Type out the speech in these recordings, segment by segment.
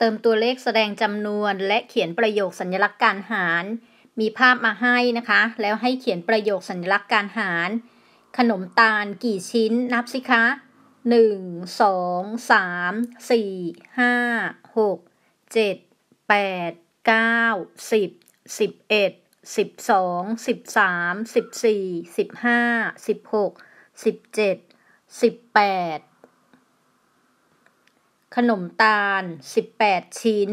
เติมตัวเลขแสดงจำนวน และเขียนประโยคสัญลักษณ์การหาร มีภาพมาให้นะคะ แล้วให้เขียนประโยคสัญลักษณ์การหาร ขนมตาลกี่ชิ้นนับสิคะ 1 2 3 4 5 6 7 8 9 10 11 12 13 14 15 16 17 18ขนมตาล 18 ชิ้น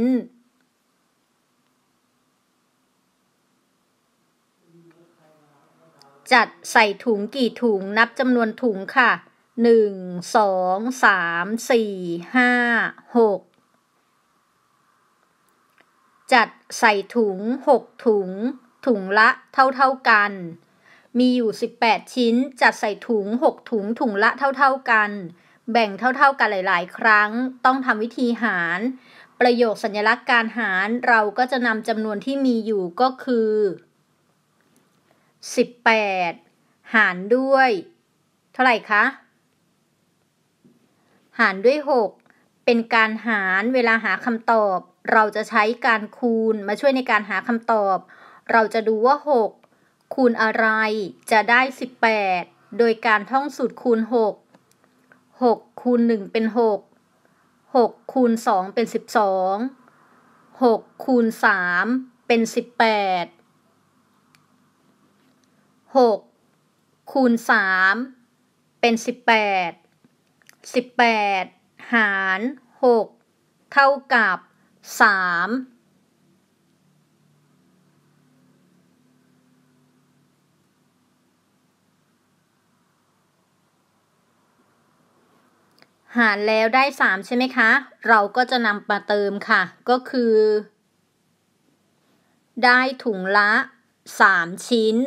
จัดใส่ถุงกี่ถุงนับจำนวนถุงค่ะ 1 2 3 4 5 6 จัดใส่ถุง 6 ถุงถุงละเท่าเท่ากัน มีอยู่ 18 ชิ้นจัดใส่ถุง 6 ถุงถุงละเท่าเท่ากันแบ่งเท่าๆ กันหลายๆครั้ง ต้องทำวิธีหาร ประโยคสัญลักษณ์การหารเราก็จะนำจำนวนที่มีอยู่ก็คือ 18 หารด้วย เท่าไหร่คะ หารด้วย 6 เป็นการหารเวลาหาคำตอบ เราจะใช้การคูณ มาช่วยในการหาคำตอบ เราจะดูว่า 6 คูณอะไรจะได้ 18 โดยการท่องสูตรคูณ 6หกคูณหนึ่งเป็นหกหกคูณสองเป็นสิบสองหกคูณสามเป็นสิบแปดหกคูณสามเป็นสิบแปดสิบแปดหารหกเท่ากับสามหารแล้วได้3ใช่ไหมคะ เราก็จะนำมาเติมค่ะ ก็คือ ได้ถุงละ 3 ชิ้น